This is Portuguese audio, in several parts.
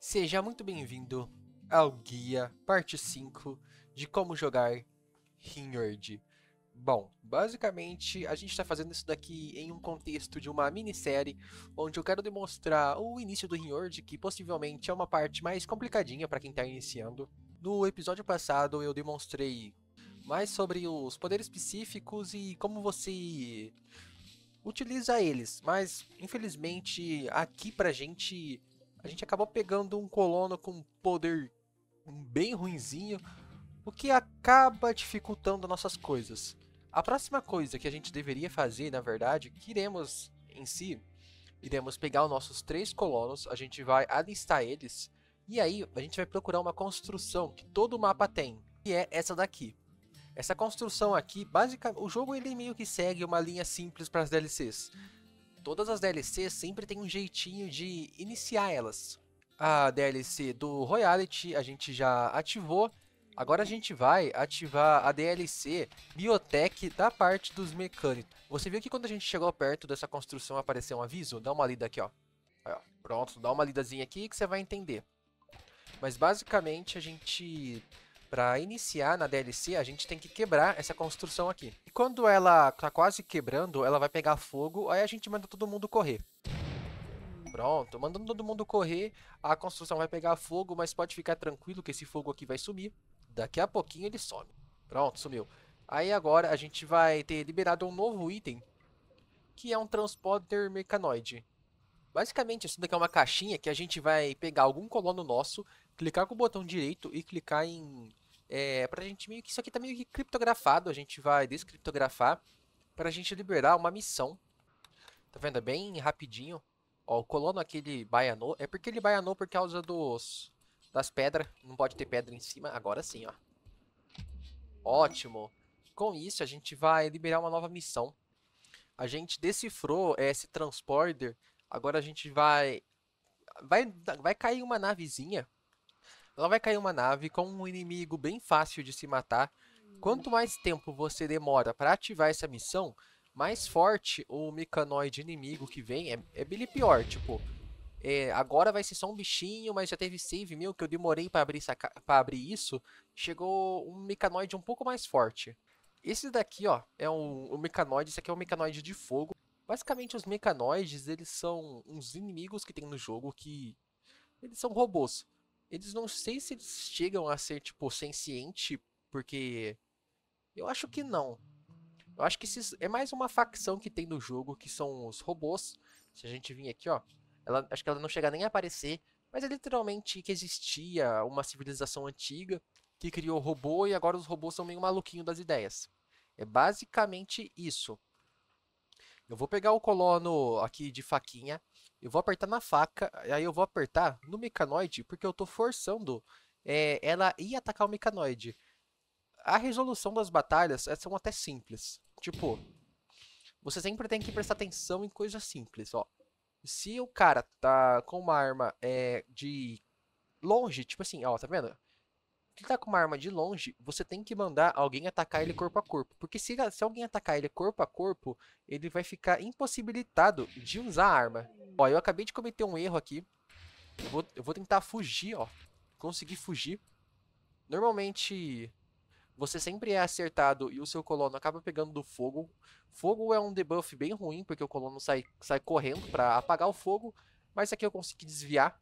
Seja muito bem-vindo ao guia parte 5 de como jogar Rinhord. Bom, basicamente a gente está fazendo isso daqui em um contexto de uma minissérie onde eu quero demonstrar o início do Rinhord, que possivelmente é uma parte mais complicadinha para quem está iniciando. No episódio passado eu demonstrei mais sobre os poderes específicos e como você utiliza eles, mas infelizmente aqui pra gente a gente acabou pegando um colono com um poder bem ruinzinho, o que acaba dificultando nossas coisas. A próxima coisa que a gente deveria fazer, na verdade, que iremos em si, iremos pegar os nossos três colonos, a gente vai alistar eles, e aí a gente vai procurar uma construção que todo mapa tem, que é essa daqui. Essa construção aqui, basicamente, o jogo ele meio que segue uma linha simples para as DLCs todas as DLCs sempre tem um jeitinho de iniciar elas. A DLC do Royality a gente já ativou. Agora a gente vai ativar a DLC Biotech da parte dos mecânicos. Você viu que quando a gente chegou perto dessa construção apareceu um aviso? Dá uma lida aqui, ó. Aí, ó. Pronto, dá uma lidazinha aqui que você vai entender. Mas basicamente a gente para iniciar na DLC, a gente tem que quebrar essa construção aqui. E quando ela tá quase quebrando, ela vai pegar fogo, aí a gente manda todo mundo correr. Pronto, mandando todo mundo correr, a construção vai pegar fogo, mas pode ficar tranquilo que esse fogo aqui vai sumir. Daqui a pouquinho ele some. Pronto, sumiu. Aí agora a gente vai ter liberado um novo item, que é um transporter mecanoide. Basicamente, isso daqui é uma caixinha que a gente vai pegar algum colono nosso, clicar com o botão direito e clicar em é, para a gente meio que isso aqui tá meio que criptografado, a gente vai descriptografar para a gente liberar uma missão. Tá vendo? É bem rapidinho. Ó, o colono aquele baianou, é porque ele baianou por causa dos das pedras, não pode ter pedra em cima, agora sim, ó. Ótimo. Com isso, a gente vai liberar uma nova missão. A gente decifrou esse transporter, agora a gente vai vai vai cair uma navezinha ela vai cair uma nave com um inimigo bem fácil de se matar. Quanto hum. mais tempo você demora para ativar essa missão, mais forte o mecanoide inimigo que vem. É, é bem pior, tipo... É, agora vai ser só um bichinho, mas já teve save mil que eu demorei para abrir, abrir, isso. Chegou um mecanoide um pouco mais forte. Esse daqui, ó, é um, um mecanoide. Esse aqui é um mecanoide de fogo. Basicamente, os mecanoides, eles são uns inimigos que tem no jogo que... Eles são robôs. Eles não sei se eles chegam a ser, tipo, senciente, porque. Eu acho que não. Eu acho que esses, é mais uma facção que tem no jogo, que são os robôs. Se a gente vir aqui, ó. Ela, acho que ela não chega nem a aparecer. Mas é literalmente que existia uma civilização antiga que criou robô e agora os robôs são meio maluquinho das ideias. É basicamente isso. Eu vou pegar o colono aqui de faquinha eu vou apertar na faca, aí eu vou apertar no mecanoide, porque eu estou forçando é, ela ir atacar o mecanoide. A resolução das batalhas são até simples. Tipo, você sempre tem que prestar atenção em coisas simples, ó. Se o cara tá com uma arma é, de longe, tipo assim, ó, tá vendo? Se ele tá com uma arma de longe, você tem que mandar alguém atacar ele corpo a corpo. Porque se, se alguém atacar ele corpo a corpo, ele vai ficar impossibilitado de usar a arma. Ó, eu acabei de cometer um erro aqui. Eu vou, eu vou tentar fugir, ó. conseguir fugir. Normalmente, você sempre é acertado e o seu colono acaba pegando do fogo. Fogo é um debuff bem ruim, porque o colono sai, sai correndo pra apagar o fogo. Mas aqui eu consegui desviar.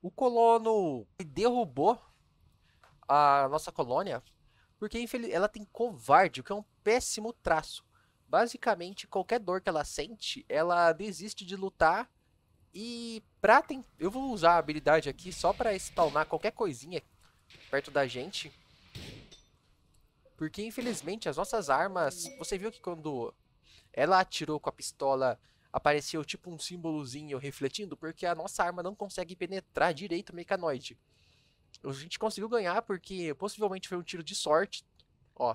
O colono derrubou a nossa colônia, porque ela tem covarde, o que é um péssimo traço basicamente qualquer dor que ela sente, ela desiste de lutar e pra tem... eu vou usar a habilidade aqui só para spawnar qualquer coisinha perto da gente. Porque infelizmente as nossas armas, você viu que quando ela atirou com a pistola, apareceu tipo um símbolozinho refletindo, porque a nossa arma não consegue penetrar direito o mecanoide. A gente conseguiu ganhar porque possivelmente foi um tiro de sorte. Ó,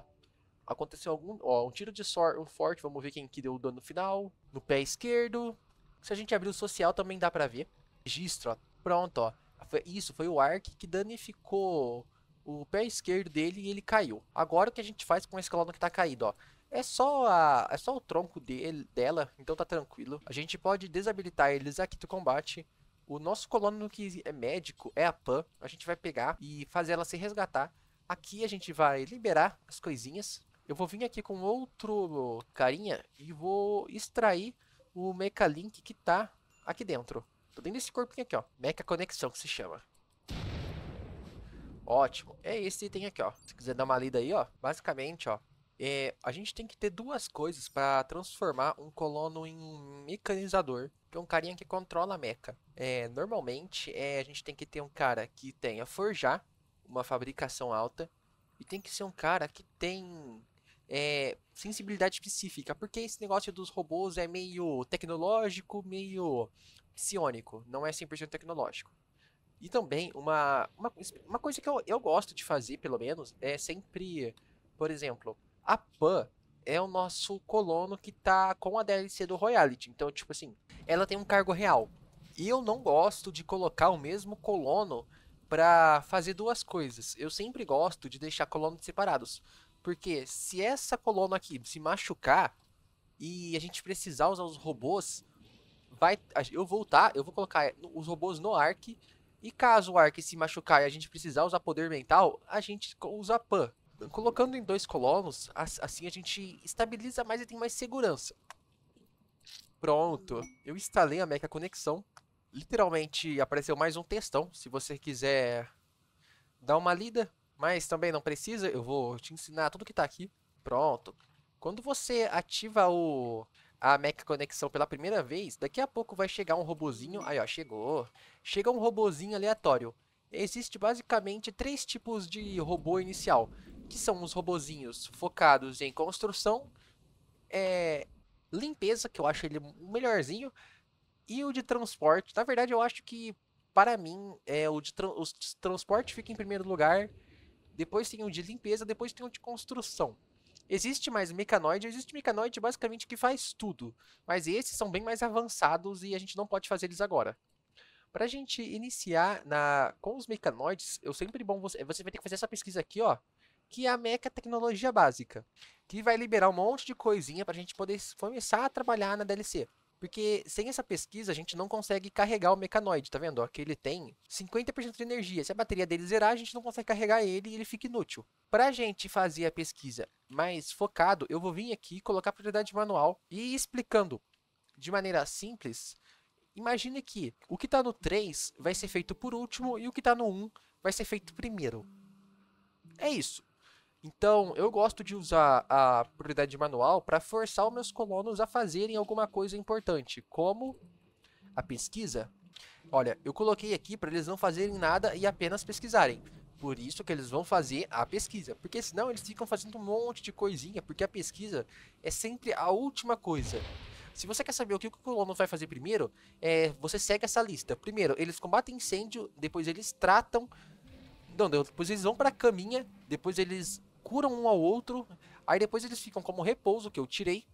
aconteceu algum. Ó, um tiro de sorte, um forte, vamos ver quem que deu o dano final. No pé esquerdo. Se a gente abrir o social também dá pra ver. Registro, ó. Pronto, ó. Foi, isso, foi o Ark que danificou o pé esquerdo dele e ele caiu. Agora o que a gente faz com esse colono que tá caído, ó. É só, a, é só o tronco dele, dela, então tá tranquilo. A gente pode desabilitar eles aqui do combate. O nosso colono que é médico é a Pan. A gente vai pegar e fazer ela se resgatar. Aqui a gente vai liberar as coisinhas. Eu vou vir aqui com outro carinha e vou extrair o Mecha Link que tá aqui dentro. Tô dentro desse corpinho aqui, ó. Mecha Conexão que se chama. Ótimo. É esse item aqui, ó. Se quiser dar uma lida aí, ó. Basicamente, ó. É, a gente tem que ter duas coisas para transformar um colono em um mecanizador, que é um carinha que controla a meca. É, normalmente, é, a gente tem que ter um cara que tenha forjar, uma fabricação alta, e tem que ser um cara que tem é, sensibilidade específica, porque esse negócio dos robôs é meio tecnológico, meio psionico, não é 100% tecnológico. E também, uma, uma, uma coisa que eu, eu gosto de fazer, pelo menos, é sempre, por exemplo, a Pan é o nosso colono que tá com a DLC do Royalty. Então, tipo assim, ela tem um cargo real. E eu não gosto de colocar o mesmo colono para fazer duas coisas. Eu sempre gosto de deixar colonos separados. Porque se essa coluna aqui se machucar e a gente precisar usar os robôs, vai, eu vou voltar, eu vou colocar os robôs no Ark. E caso o Ark se machucar e a gente precisar usar poder mental, a gente usa Pan. Colocando em dois colonos, assim a gente estabiliza mais e tem mais segurança. Pronto, eu instalei a Mecha Conexão. Literalmente apareceu mais um textão. Se você quiser dar uma lida, mas também não precisa, eu vou te ensinar tudo que está aqui. Pronto. Quando você ativa o a Mac Conexão pela primeira vez, daqui a pouco vai chegar um robozinho. Aí, ó, chegou. Chega um robozinho aleatório. Existe basicamente três tipos de robô inicial, que são os robozinhos focados em construção, é, limpeza, que eu acho ele o melhorzinho, e o de transporte. Na verdade, eu acho que, para mim, é, o de tra os de transporte fica em primeiro lugar depois tem o de limpeza, depois tem o de construção. Existe mais mecanoide, existe mecanoide basicamente que faz tudo, mas esses são bem mais avançados e a gente não pode fazer eles agora. Para a gente iniciar na, com os mecanoides, eu sempre bom você, você vai ter que fazer essa pesquisa aqui, ó, que é a Meca Tecnologia Básica, que vai liberar um monte de coisinha para a gente poder começar a trabalhar na DLC. Porque sem essa pesquisa a gente não consegue carregar o mecanoide, tá vendo? Ó, que ele tem 50% de energia. Se a bateria dele zerar, a gente não consegue carregar ele e ele fica inútil. Para a gente fazer a pesquisa mais focado, eu vou vir aqui, colocar a propriedade manual e ir explicando de maneira simples. Imagine que o que está no 3 vai ser feito por último e o que está no 1 vai ser feito primeiro. É isso. Então, eu gosto de usar a prioridade manual para forçar os meus colonos a fazerem alguma coisa importante, como a pesquisa. Olha, eu coloquei aqui para eles não fazerem nada e apenas pesquisarem. Por isso que eles vão fazer a pesquisa, porque senão eles ficam fazendo um monte de coisinha, porque a pesquisa é sempre a última coisa. Se você quer saber o que o colono vai fazer primeiro, é, você segue essa lista. Primeiro, eles combatem incêndio, depois eles tratam... Não, depois eles vão para a caminha, depois eles curam um ao outro. Aí depois eles ficam como repouso, que eu tirei,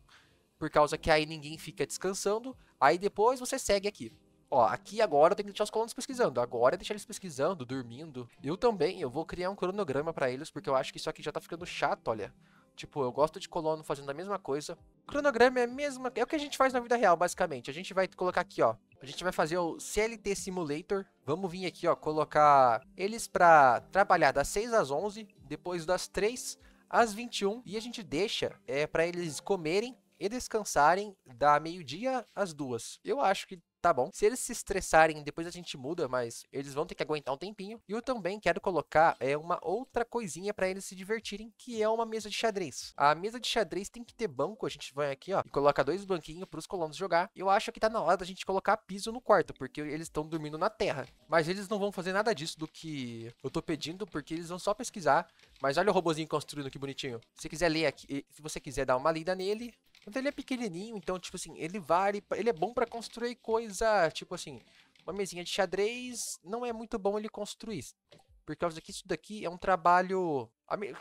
por causa que aí ninguém fica descansando. Aí depois você segue aqui. Ó, aqui agora eu tenho que deixar os colonos pesquisando. Agora é deixar eles pesquisando, dormindo. Eu também, eu vou criar um cronograma para eles, porque eu acho que isso aqui já tá ficando chato, olha. Tipo, eu gosto de colono fazendo a mesma coisa. cronograma é a mesma, é o que a gente faz na vida real, basicamente. A gente vai colocar aqui, ó. A gente vai fazer o CLT Simulator. Vamos vir aqui, ó, colocar eles pra trabalhar das 6 às 11 depois das 3 às 21 e a gente deixa é, para eles comerem e descansarem da meio-dia às duas. Eu acho que tá bom. Se eles se estressarem, depois a gente muda, mas eles vão ter que aguentar um tempinho. E eu também quero colocar é uma outra coisinha para eles se divertirem, que é uma mesa de xadrez. A mesa de xadrez tem que ter banco, a gente vai aqui, ó, e coloca dois banquinhos para os colonos jogar. Eu acho que tá na hora da gente colocar piso no quarto, porque eles estão dormindo na terra. Mas eles não vão fazer nada disso do que eu tô pedindo, porque eles vão só pesquisar. Mas olha o robozinho construindo que bonitinho. Se quiser ler aqui, se você quiser dar uma lida nele, mas ele é pequenininho, então, tipo assim, ele vale. Ele é bom para construir coisa, tipo assim, uma mesinha de xadrez. Não é muito bom ele construir. Por causa que isso daqui é um trabalho.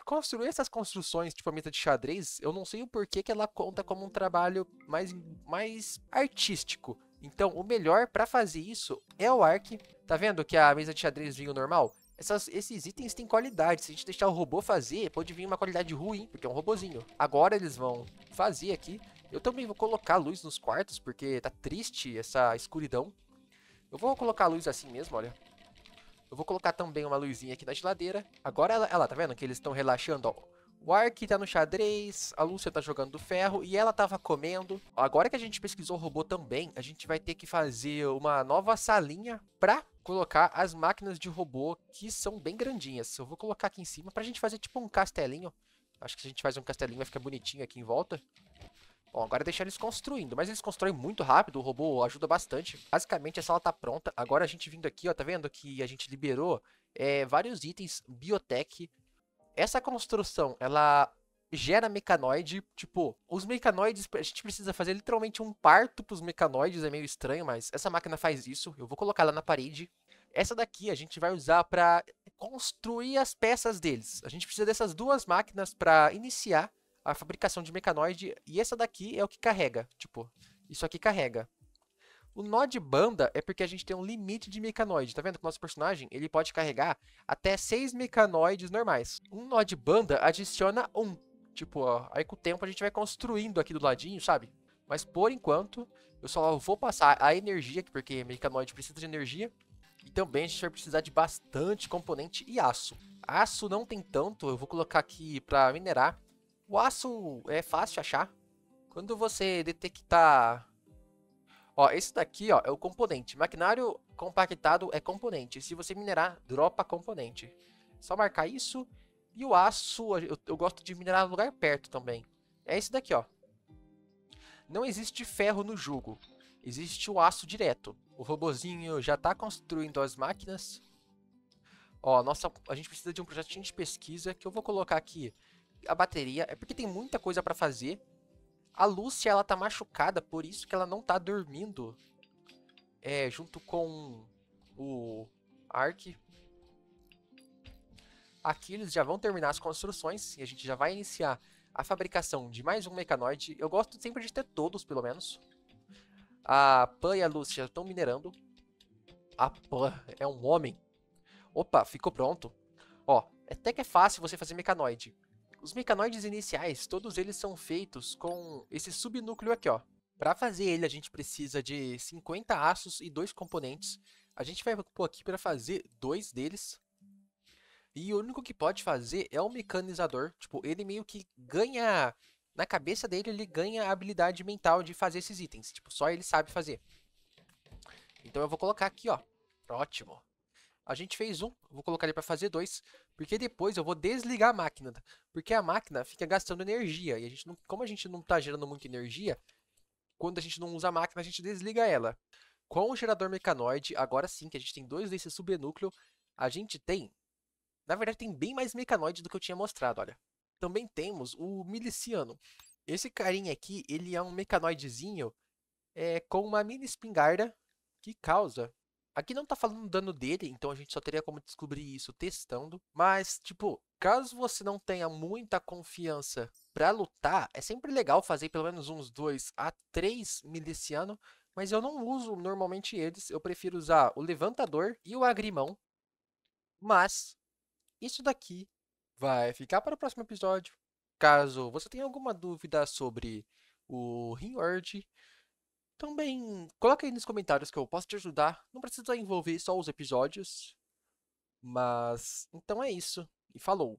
Construir essas construções, tipo a mesa de xadrez, eu não sei o porquê que ela conta como um trabalho mais, mais artístico. Então, o melhor para fazer isso é o Ark. Tá vendo que a mesa de xadrez vinho normal? Essas, esses itens têm qualidade. Se a gente deixar o robô fazer, pode vir uma qualidade ruim, porque é um robozinho. Agora eles vão fazer aqui. Eu também vou colocar luz nos quartos, porque tá triste essa escuridão. Eu vou colocar a luz assim mesmo, olha. Eu vou colocar também uma luzinha aqui na geladeira. Agora ela, ela tá vendo que eles estão relaxando, ó. O Ark tá no xadrez, a Lúcia tá jogando ferro e ela tava comendo. Agora que a gente pesquisou o robô também, a gente vai ter que fazer uma nova salinha pra colocar as máquinas de robô que são bem grandinhas. Eu vou colocar aqui em cima pra gente fazer tipo um castelinho. Acho que se a gente faz um castelinho vai ficar bonitinho aqui em volta. Bom, agora deixar eles construindo, mas eles constroem muito rápido, o robô ajuda bastante. Basicamente, a sala tá pronta. Agora a gente vindo aqui, ó, tá vendo que a gente liberou é, vários itens, biotech. Essa construção, ela gera mecanoide, tipo, os mecanoides, a gente precisa fazer literalmente um parto pros mecanoides, é meio estranho, mas essa máquina faz isso, eu vou colocar ela na parede. Essa daqui a gente vai usar para construir as peças deles. A gente precisa dessas duas máquinas para iniciar a fabricação de mecanoide, e essa daqui é o que carrega, tipo, isso aqui carrega. O nó de banda é porque a gente tem um limite de mecanoide. Tá vendo que o nosso personagem ele pode carregar até 6 mecanoides normais. Um nó de banda adiciona um Tipo, ó, aí com o tempo a gente vai construindo aqui do ladinho, sabe? Mas por enquanto, eu só vou passar a energia, porque mecanoide precisa de energia. E também a gente vai precisar de bastante componente e aço. Aço não tem tanto, eu vou colocar aqui para minerar. O aço é fácil de achar. Quando você detectar... Ó, esse daqui ó, é o componente. Maquinário compactado é componente. Se você minerar, dropa componente. Só marcar isso e o aço, eu, eu gosto de minerar no lugar perto também. É esse daqui, ó. Não existe ferro no jogo. Existe o aço direto. O robozinho já está construindo as máquinas. Ó, nossa, a gente precisa de um projetinho de pesquisa que eu vou colocar aqui a bateria. É porque tem muita coisa para fazer. A Lúcia, ela tá machucada, por isso que ela não tá dormindo. É, junto com o Ark. Aqui eles já vão terminar as construções e a gente já vai iniciar a fabricação de mais um mecanoide. Eu gosto sempre de ter todos, pelo menos. A Pan e a Lucy já estão minerando. A Pan é um homem. Opa, ficou pronto. Ó, até que é fácil você fazer mecanoide. Os mecanoides iniciais, todos eles são feitos com esse subnúcleo aqui, ó. Para fazer ele, a gente precisa de 50 aços e dois componentes. A gente vai pôr aqui para fazer dois deles. E o único que pode fazer é o mecanizador. Tipo, ele meio que ganha. Na cabeça dele, ele ganha a habilidade mental de fazer esses itens. Tipo, só ele sabe fazer. Então eu vou colocar aqui, ó. Ótimo. A gente fez um, vou colocar ele para fazer dois, porque depois eu vou desligar a máquina, tá? porque a máquina fica gastando energia e a gente não, como a gente não está gerando muita energia, quando a gente não usa a máquina a gente desliga ela. Com o gerador mecanoide, agora sim que a gente tem dois desse subnúcleo, a gente tem na verdade, tem bem mais mecanoide do que eu tinha mostrado, olha. Também temos o miliciano. Esse carinha aqui, ele é um mecanoidezinho é, com uma mini espingarda que causa. Aqui não tá falando dano dele, então a gente só teria como descobrir isso testando. Mas, tipo, caso você não tenha muita confiança para lutar, é sempre legal fazer pelo menos uns 2 a 3 miliciano. Mas eu não uso normalmente eles, eu prefiro usar o levantador e o agrimão. Mas, isso daqui vai ficar para o próximo episódio. Caso você tenha alguma dúvida sobre o Ringward, também coloca aí nos comentários que eu posso te ajudar. Não precisa envolver só os episódios. Mas então é isso. E falou!